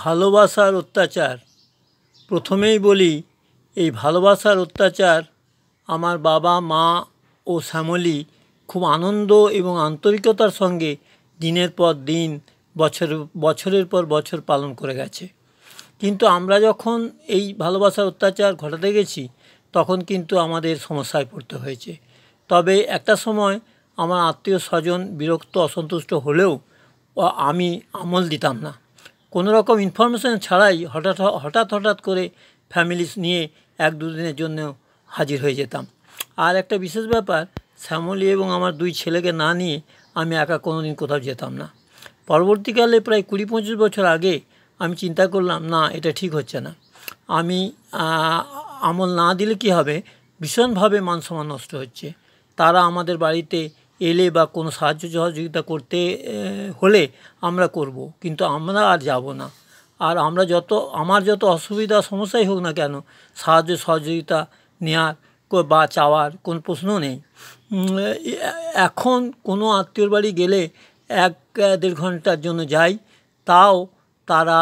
ভালোবাসার অত্যাচার প্রথমেই বলি এই ভালোবাসার অত্যাচার আমার বাবা মা ও শ্যামলী খুব আনন্দ এবং আন্তরিকতার সঙ্গে দিনের পর দিন বছর বছরের পর বছর পালন করে গেছে কিন্তু আমরা যখন এই ভালোবাসার অত্যাচার ঘটাতে গেছি তখন কিন্তু আমাদের সমস্যায় পড়তে হয়েছে তবে একটা সময় আমার আত্মীয় স্বজন বিরক্ত অসন্তুষ্ট হলেও আমি আমল দিতাম না কোনো রকম ইনফরমেশন ছাড়াই হঠাৎ হঠাৎ হঠাৎ করে ফ্যামিলিস নিয়ে এক দুদিনের জন্য হাজির হয়ে যেতাম আর একটা বিশেষ ব্যাপার শ্যামলি এবং আমার দুই ছেলেকে না নিয়ে আমি একা কোনো দিন কোথাও যেতাম না পরবর্তীকালে প্রায় কুড়ি পঁচিশ বছর আগে আমি চিন্তা করলাম না এটা ঠিক হচ্ছে না আমি আমল না দিলে কি হবে ভীষণভাবে মান সম্মান নষ্ট হচ্ছে তারা আমাদের বাড়িতে এলে বা কোনো সাহায্য সহযোগিতা করতে হলে আমরা করব কিন্তু আমরা আর যাব না আর আমরা যত আমার যত অসুবিধা সমস্যাই হোক না কেন সাহায্য সহযোগিতা নেওয়ার বা চাওয়ার কোনো প্রশ্ন নেই এখন কোনো আত্মীয়র বাড়ি গেলে এক দেড় ঘন্টার জন্য যাই তাও তারা